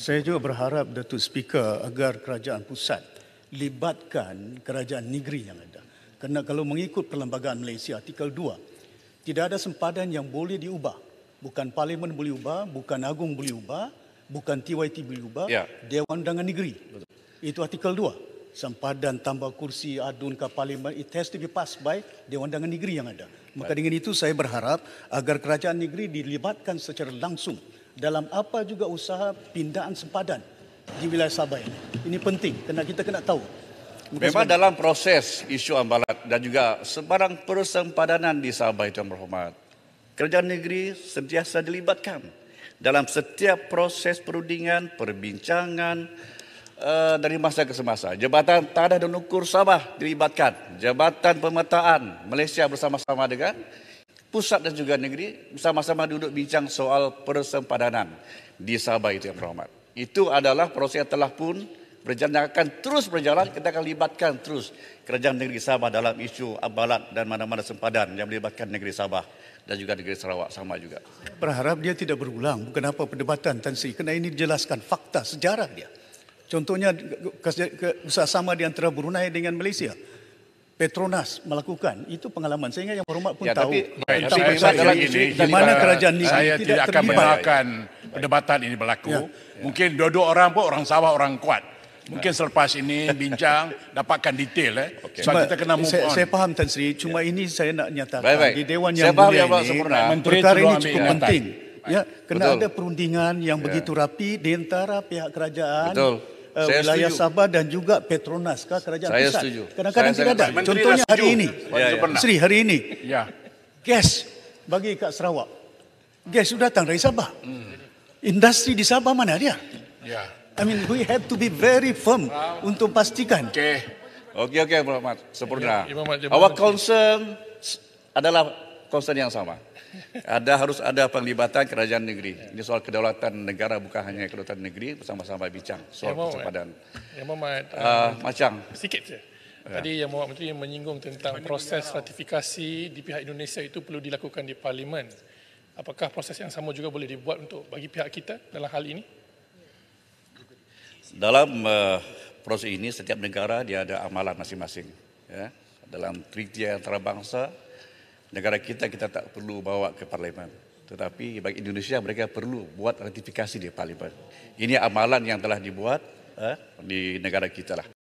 Saya juga berharap Datuk Speaker agar kerajaan pusat libatkan kerajaan negeri yang ada. Kerana kalau mengikut perlembagaan Malaysia artikel 2, tidak ada sempadan yang boleh diubah. Bukan parlimen boleh ubah, bukan agung boleh ubah, bukan TYT boleh ubah, ya. Dewan Dangan Negeri. Betul. Itu artikel 2. Sempadan tambah kursi adun ke parlimen it has to be passed by Dewan Dangan Negeri yang ada. Maka dengan itu saya berharap agar kerajaan negeri dilibatkan secara langsung dalam apa juga usaha pindaan sempadan di wilayah Sabah ini. Ini penting Kena kita kena tahu. Bukan Memang sebab... dalam proses isu ambalat dan juga sebarang persempadanan di Sabah itu, yang Muhammad, kerajaan negeri sentiasa dilibatkan dalam setiap proses perundingan, perbincangan uh, dari masa ke semasa. Jabatan Tanah dan Ukur Sabah dilibatkan. Jabatan Pemetaan Malaysia bersama-sama dengan pusat dan juga negeri sama-sama duduk bincang soal persempadanan di Sabah itu yang berhormat. Itu adalah proses yang telah pun berjalan akan terus berjalan kita akan libatkan terus kerajaan negeri Sabah dalam isu abalat dan mana-mana sempadan yang melibatkan negeri Sabah dan juga negeri Sarawak sama juga. Berharap dia tidak berulang bukan apa perdebatan Tan Sri kerana ini dijelaskan fakta sejarah dia. Contohnya usaha sama di antara Brunei dengan Malaysia. Petronas melakukan itu pengalaman saya ingat yang hormat pun ya, tahu tapi, tentang tapi saya ini di mana kerajaan ini saya tidak, tidak akan membenarkan perdebatan ini berlaku ya. mungkin dua-dua orang pun orang sawah orang kuat mungkin selepas ini bincang dapatkan detail eh okay. sebab kita kena move saya, on saya faham Tan Sri cuma ya. ini saya nak nyatakan baik, baik. di dewan yang saya mulia faham, ini menteri perkara ini cukup ya. penting ya kena Betul. ada perundingan yang ya. begitu rapi di antara pihak kerajaan Betul uh, wilayah setuju. Sabah dan juga Petronas ke kerajaan saya pusat. Kadang-kadang tidak ada. Contohnya hari ini. Ya, ya. Sri, hari ini. Ya. Gas bagi kat Sarawak. Gas sudah datang dari Sabah. Hmm. Industri di Sabah mana dia? Ya. I mean, we have to be very firm wow. untuk pastikan. Okey. Okey, okey, Muhammad. Sempurna. Ya, ya, ya, ya, ya, ya, ya, ya, Our concern adalah konsen yang sama. Ada harus ada penglibatan kerajaan negeri. Ini soal kedaulatan negara bukan hanya kedaulatan negeri bersama-sama bincang soal kesempatan. Yang mau uh, macam sikit saja. Ya. Tadi yang mau Menteri menyinggung tentang proses ratifikasi di pihak Indonesia itu perlu dilakukan di parlimen. Apakah proses yang sama juga boleh dibuat untuk bagi pihak kita dalam hal ini? Dalam uh, proses ini setiap negara dia ada amalan masing-masing ya. Dalam treaty antarabangsa negara kita kita tak perlu bawa ke parlimen tetapi bagi Indonesia mereka perlu buat ratifikasi di parlimen ini amalan yang telah dibuat eh, di negara kita lah